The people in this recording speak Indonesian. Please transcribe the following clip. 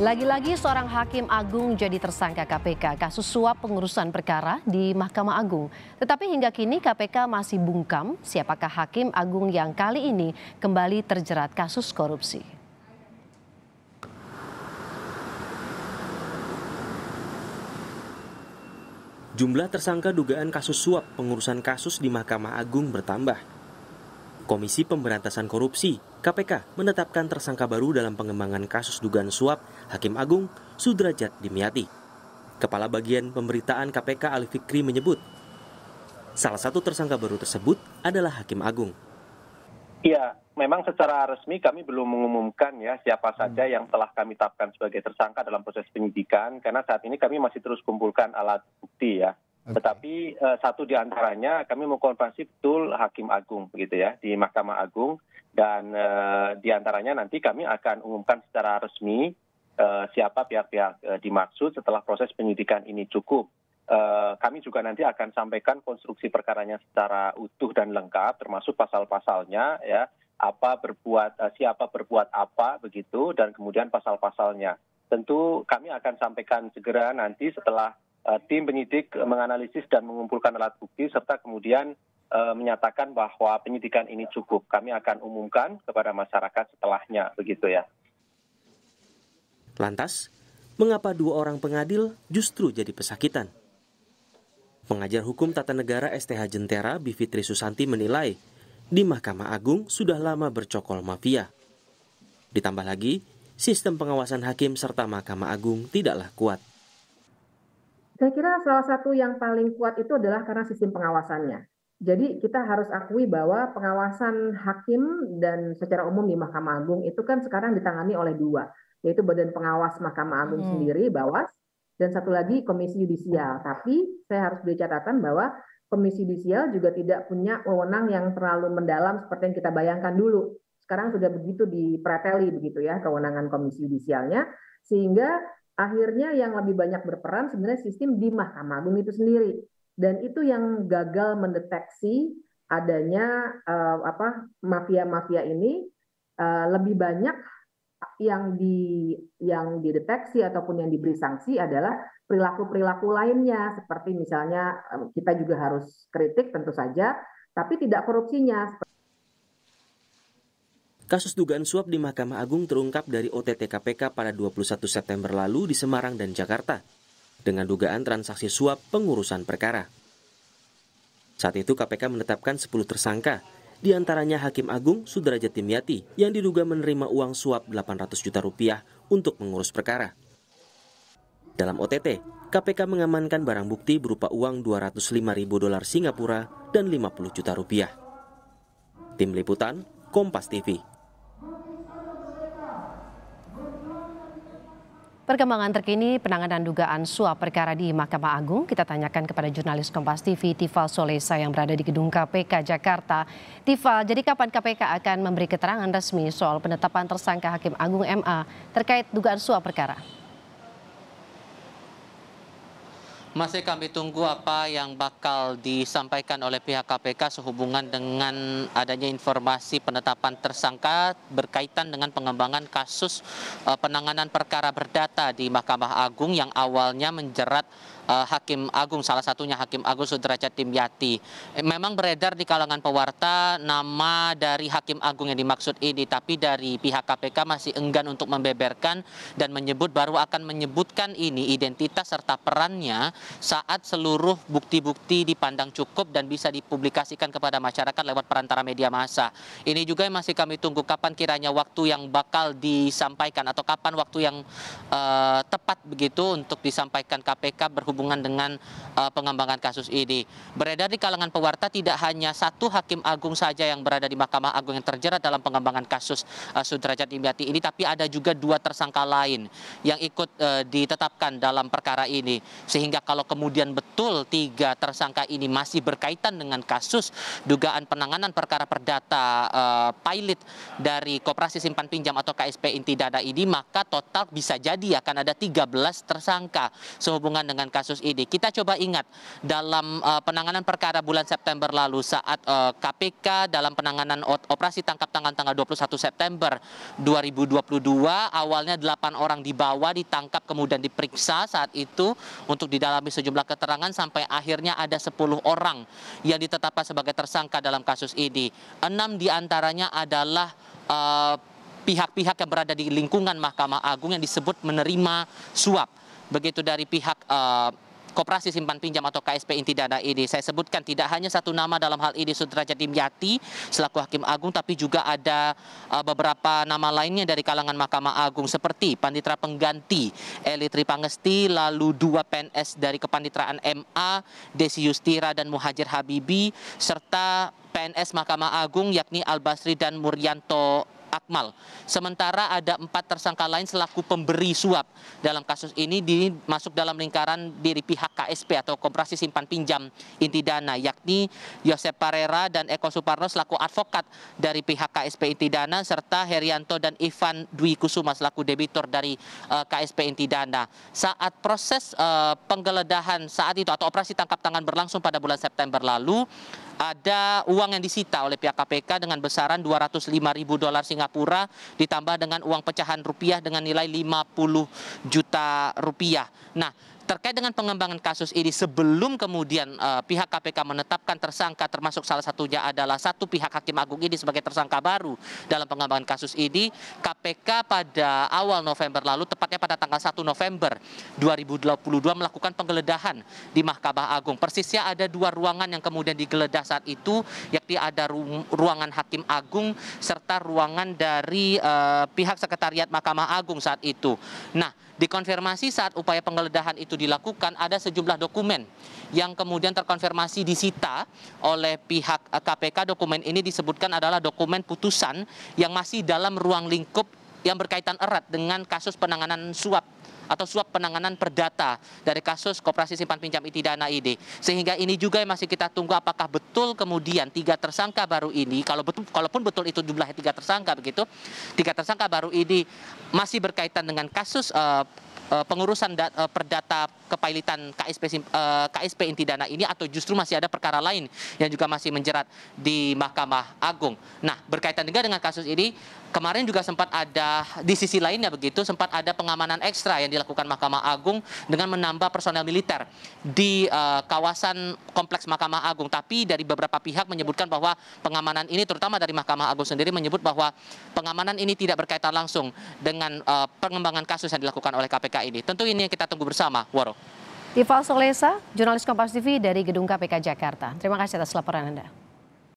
Lagi-lagi seorang hakim agung jadi tersangka KPK kasus suap pengurusan perkara di Mahkamah Agung. Tetapi hingga kini KPK masih bungkam siapakah hakim agung yang kali ini kembali terjerat kasus korupsi. Jumlah tersangka dugaan kasus suap pengurusan kasus di Mahkamah Agung bertambah. Komisi Pemberantasan Korupsi (KPK) menetapkan tersangka baru dalam pengembangan kasus dugaan suap Hakim Agung Sudrajat Dimyati. Kepala Bagian Pemberitaan KPK Ali Fikri menyebut, salah satu tersangka baru tersebut adalah Hakim Agung. Iya, memang secara resmi kami belum mengumumkan ya siapa hmm. saja yang telah kami tetapkan sebagai tersangka dalam proses penyidikan karena saat ini kami masih terus kumpulkan alat bukti ya. Tetapi uh, satu di antaranya kami mengkonfirmasi betul Hakim Agung begitu ya di Mahkamah Agung dan uh, di antaranya nanti kami akan umumkan secara resmi uh, siapa pihak-pihak uh, dimaksud setelah proses penyidikan ini cukup. Uh, kami juga nanti akan sampaikan konstruksi perkaranya secara utuh dan lengkap termasuk pasal-pasalnya ya apa berbuat uh, siapa berbuat apa begitu dan kemudian pasal-pasalnya. Tentu kami akan sampaikan segera nanti setelah Eh, tim penyidik menganalisis dan mengumpulkan alat bukti serta kemudian eh, menyatakan bahwa penyidikan ini cukup. Kami akan umumkan kepada masyarakat setelahnya, begitu ya. Lantas, mengapa dua orang pengadil justru jadi pesakitan? Pengajar Hukum Tata Negara STH Jentera, Bivitri Susanti menilai, di Mahkamah Agung sudah lama bercokol mafia. Ditambah lagi, sistem pengawasan hakim serta Mahkamah Agung tidaklah kuat. Saya kira salah satu yang paling kuat itu adalah karena sistem pengawasannya. Jadi kita harus akui bahwa pengawasan hakim dan secara umum di Mahkamah Agung itu kan sekarang ditangani oleh dua, yaitu Badan Pengawas Mahkamah Agung hmm. sendiri, Bawas, dan satu lagi Komisi Yudisial. Tapi saya harus beri catatan bahwa Komisi Yudisial juga tidak punya wewenang yang terlalu mendalam seperti yang kita bayangkan dulu. Sekarang sudah begitu dipreteli begitu ya kewenangan Komisi Yudisialnya, sehingga akhirnya yang lebih banyak berperan sebenarnya sistem di Mahkamah Agung itu sendiri dan itu yang gagal mendeteksi adanya uh, apa mafia-mafia ini uh, lebih banyak yang di yang dideteksi ataupun yang diberi sanksi adalah perilaku-perilaku lainnya seperti misalnya eh, kita juga harus kritik tentu saja tapi tidak korupsinya Kasus dugaan suap di Mahkamah Agung terungkap dari OTT KPK pada 21 September lalu di Semarang dan Jakarta dengan dugaan transaksi suap pengurusan perkara. Saat itu KPK menetapkan 10 tersangka, di antaranya Hakim Agung Sudrajat Timyati yang diduga menerima uang suap 800 juta rupiah untuk mengurus perkara. Dalam OTT, KPK mengamankan barang bukti berupa uang 205 ribu dolar Singapura dan 50 juta rupiah. Tim Liputan, Kompas TV. Perkembangan terkini penanganan dugaan suap perkara di Mahkamah Agung kita tanyakan kepada jurnalis Kompas TV Tifal Solesa yang berada di gedung KPK Jakarta. Tifal, jadi kapan KPK akan memberi keterangan resmi soal penetapan tersangka Hakim Agung MA terkait dugaan suap perkara? Masih kami tunggu apa yang bakal disampaikan oleh pihak KPK sehubungan dengan adanya informasi penetapan tersangka berkaitan dengan pengembangan kasus eh, penanganan perkara berdata di Mahkamah Agung yang awalnya menjerat uh, Hakim Agung, salah satunya Hakim Agung Sudrajat Timyati. Eh, memang beredar di kalangan pewarta nama dari Hakim Agung yang dimaksud ini, tapi dari pihak KPK masih enggan untuk membeberkan dan menyebut baru akan menyebutkan ini identitas serta perannya saat seluruh bukti-bukti dipandang cukup dan bisa dipublikasikan kepada masyarakat lewat perantara media massa. Ini juga yang masih kami tunggu kapan kiranya waktu yang bakal disampaikan atau kapan waktu yang uh, tepat begitu untuk disampaikan KPK berhubungan berhubungan dengan uh, pengembangan kasus ini. Beredar di kalangan pewarta tidak hanya satu hakim agung saja yang berada di Mahkamah Agung yang terjerat dalam pengembangan kasus uh, Sudrajat Imyati ini, tapi ada juga dua tersangka lain yang ikut uh, ditetapkan dalam perkara ini. Sehingga kalau kemudian betul tiga tersangka ini masih berkaitan dengan kasus dugaan penanganan perkara perdata uh, pilot dari Koperasi Simpan Pinjam atau KSP Inti Dada ini, maka total bisa jadi akan ada 13 tersangka sehubungan dengan kasus kasus ini. Kita coba ingat dalam uh, penanganan perkara bulan September lalu saat uh, eh, KPK dalam penanganan operasi tangkap tangan tanggal 21 September 2022 awalnya 8 orang dibawa ditangkap kemudian diperiksa saat itu untuk didalami sejumlah keterangan sampai akhirnya ada 10 orang yang ditetapkan sebagai tersangka dalam kasus ini. 6 diantaranya adalah uh, pihak-pihak yang berada di lingkungan Mahkamah Agung yang disebut menerima suap begitu dari pihak eh, Koperasi Simpan Pinjam atau KSP Inti Dana ini. Saya sebutkan tidak hanya satu nama dalam hal ini Sudrajat Dimyati selaku Hakim Agung tapi juga ada uh, beberapa nama lainnya dari kalangan Mahkamah Agung seperti Panditra Pengganti Eli Tripangesti lalu dua PNS dari Kepanditraan MA Desi Yustira dan Muhajir Habibi serta PNS Mahkamah Agung yakni Al Basri dan Muryanto Akmal. Sementara ada empat tersangka lain selaku pemberi suap dalam kasus ini dimasuk dalam lingkaran diri pihak KSP atau Koperasi Simpan Pinjam Inti Dana, yakni Yosep Parera dan Eko Suparno selaku advokat dari pihak KSP Inti Dana serta Herianto dan Ivan Dwi Kusuma selaku debitur dari uh, eh, KSP Inti Dana. Saat proses uh, penggeledahan saat itu atau operasi tangkap tangan berlangsung pada bulan September lalu, ada uang yang disita oleh pihak KPK dengan besaran 205 ribu dolar Singapura ditambah dengan uang pecahan rupiah dengan nilai 50 juta rupiah. Nah, terkait dengan pengembangan kasus ini sebelum kemudian uh, pihak KPK menetapkan tersangka termasuk salah satunya adalah satu pihak Hakim Agung ini sebagai tersangka baru dalam pengembangan kasus ini KPK pada awal November lalu tepatnya pada tanggal 1 November 2022 melakukan penggeledahan di Mahkamah Agung persisnya ada dua ruangan yang kemudian digeledah saat itu yakni ada ruangan Hakim Agung serta ruangan dari uh, pihak sekretariat Mahkamah Agung saat itu nah Dikonfirmasi saat upaya penggeledahan itu dilakukan ada sejumlah dokumen yang kemudian terkonfirmasi disita oleh pihak KPK. Eh, dokumen ini disebutkan adalah dokumen putusan yang masih dalam ruang lingkup yang berkaitan erat dengan kasus penanganan suap atau suap penanganan perdata dari kasus koperasi simpan pinjam dana ini. Sehingga ini juga yang masih kita tunggu apakah betul kemudian tiga tersangka baru ini kalau betul kalaupun betul itu jumlahnya tiga tersangka begitu tiga tersangka baru ini masih berkaitan dengan kasus uh, Eh, pengurusan uh, eh, perdata kepailitan KSP eh, KSP inti dana ini atau justru masih ada perkara lain yang juga masih menjerat di Mahkamah Agung. Nah, berkaitan juga dengan kasus ini, kemarin juga sempat ada di sisi lainnya begitu sempat ada pengamanan ekstra yang dilakukan Mahkamah Agung dengan menambah personel militer di uh, kawasan kompleks Mahkamah Agung. Tapi dari beberapa pihak menyebutkan bahwa pengamanan ini terutama dari Mahkamah Agung sendiri menyebut bahwa pengamanan ini tidak berkaitan langsung dengan uh, pengembangan kasus yang dilakukan oleh KPK ini. Tentu ini yang kita tunggu bersama, Waro. Iva Solesa, jurnalis Kompas TV dari Gedung KPK Jakarta. Terima kasih atas laporan Anda.